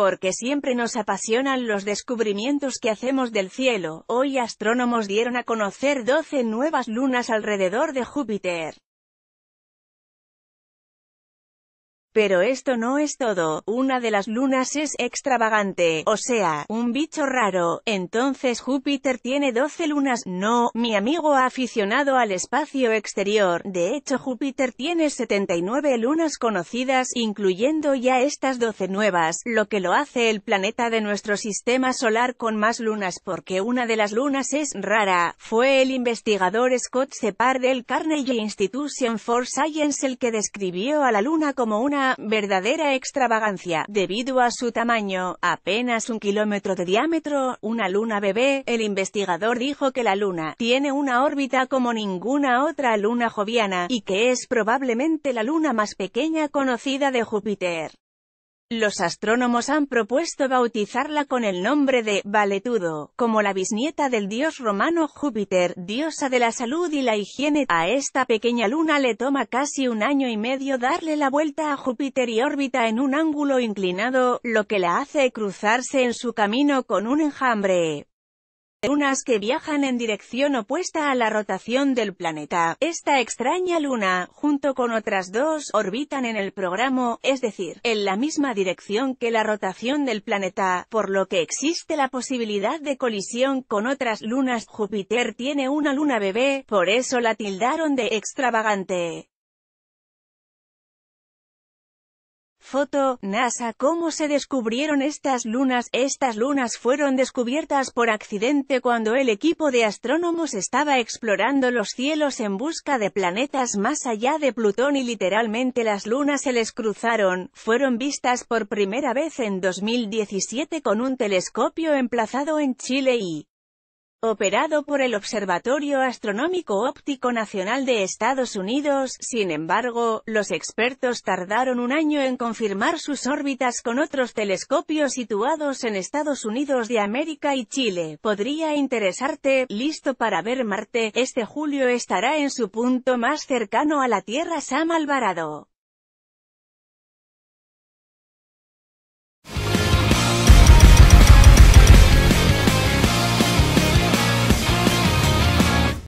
porque siempre nos apasionan los descubrimientos que hacemos del cielo, hoy astrónomos dieron a conocer 12 nuevas lunas alrededor de Júpiter. Pero esto no es todo, una de las lunas es extravagante, o sea, un bicho raro, entonces Júpiter tiene 12 lunas, no, mi amigo aficionado al espacio exterior, de hecho Júpiter tiene 79 lunas conocidas, incluyendo ya estas 12 nuevas, lo que lo hace el planeta de nuestro sistema solar con más lunas porque una de las lunas es rara, fue el investigador Scott Separ del Carnegie Institution for Science el que describió a la luna como una verdadera extravagancia, debido a su tamaño, apenas un kilómetro de diámetro, una luna bebé, el investigador dijo que la luna tiene una órbita como ninguna otra luna joviana, y que es probablemente la luna más pequeña conocida de Júpiter. Los astrónomos han propuesto bautizarla con el nombre de Valetudo, como la bisnieta del dios romano Júpiter, diosa de la salud y la higiene. A esta pequeña luna le toma casi un año y medio darle la vuelta a Júpiter y órbita en un ángulo inclinado, lo que la hace cruzarse en su camino con un enjambre lunas que viajan en dirección opuesta a la rotación del planeta. Esta extraña luna, junto con otras dos, orbitan en el programa, es decir, en la misma dirección que la rotación del planeta, por lo que existe la posibilidad de colisión con otras lunas. Júpiter tiene una luna bebé, por eso la tildaron de extravagante. Foto, NASA ¿Cómo se descubrieron estas lunas? Estas lunas fueron descubiertas por accidente cuando el equipo de astrónomos estaba explorando los cielos en busca de planetas más allá de Plutón y literalmente las lunas se les cruzaron, fueron vistas por primera vez en 2017 con un telescopio emplazado en Chile y operado por el Observatorio Astronómico Óptico Nacional de Estados Unidos, sin embargo, los expertos tardaron un año en confirmar sus órbitas con otros telescopios situados en Estados Unidos de América y Chile. Podría interesarte, listo para ver Marte, este julio estará en su punto más cercano a la Tierra Sam Alvarado.